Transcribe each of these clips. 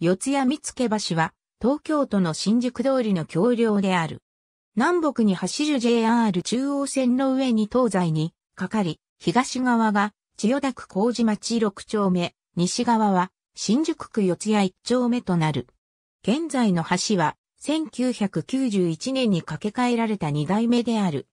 四谷見け橋は、東京都の新宿通りの橋梁である。南北に走る JR 中央線の上に東西に、かかり、東側が、千代田区麹町六丁目、西側は、新宿区四谷一丁目となる。現在の橋は、1991年に架け替えられた2代目である。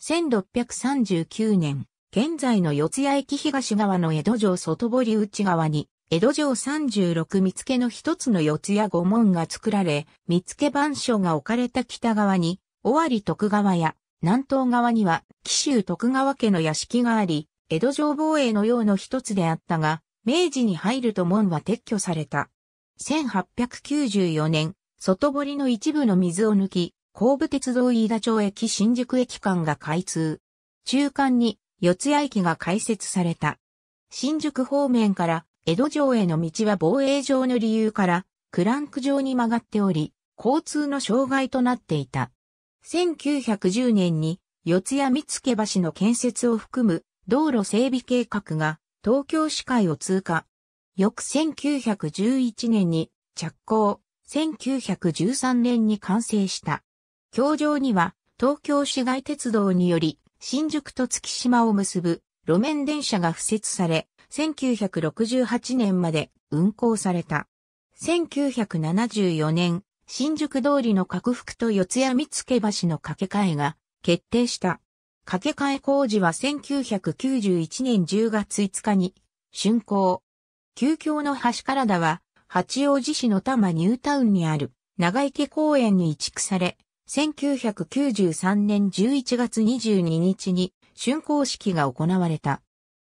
1639年、現在の四谷駅東側の江戸城外堀内側に、江戸城36見付の一つの四谷五門が作られ、見付番所が置かれた北側に、尾張徳川や、南東側には、紀州徳川家の屋敷があり、江戸城防衛のような一つであったが、明治に入ると門は撤去された。1894年、外堀の一部の水を抜き、神武鉄道飯田町駅新宿駅間が開通。中間に四谷駅が開設された。新宿方面から江戸城への道は防衛上の理由から、クランク上に曲がっており、交通の障害となっていた。1910年に、四谷三付橋の建設を含む道路整備計画が東京市会を通過。翌1911年に着工、1913年に完成した。橋上には東京市街鉄道により新宿と月島を結ぶ路面電車が付設され、1968年まで運行された。1974年、新宿通りの拡幅と四谷見附橋の掛け替えが決定した。掛け替え工事は1991年10月5日に竣工。旧橋の橋からだは、八王子市の多摩ニュータウンにある長池公園に移築され、1993年11月22日に竣工式が行われた。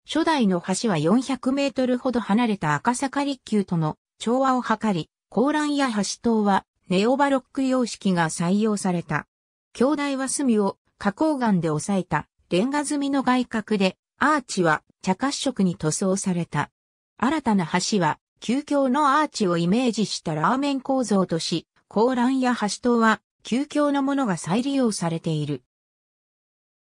初代の橋は400メートルほど離れた赤坂立球との調和を図り、高欄や橋塔はネオバロック様式が採用された。橋台は隅を花崗岩で抑えたレンガ積みの外角で、アーチは茶褐色に塗装された。新たな橋は、旧橋のアーチをイメージしたラーメン構造とし、高欄や橋塔は、旧橋のものが再利用されている。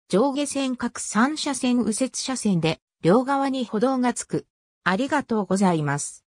上下線各3車線右折車線で、両側に歩道がつく。ありがとうございます。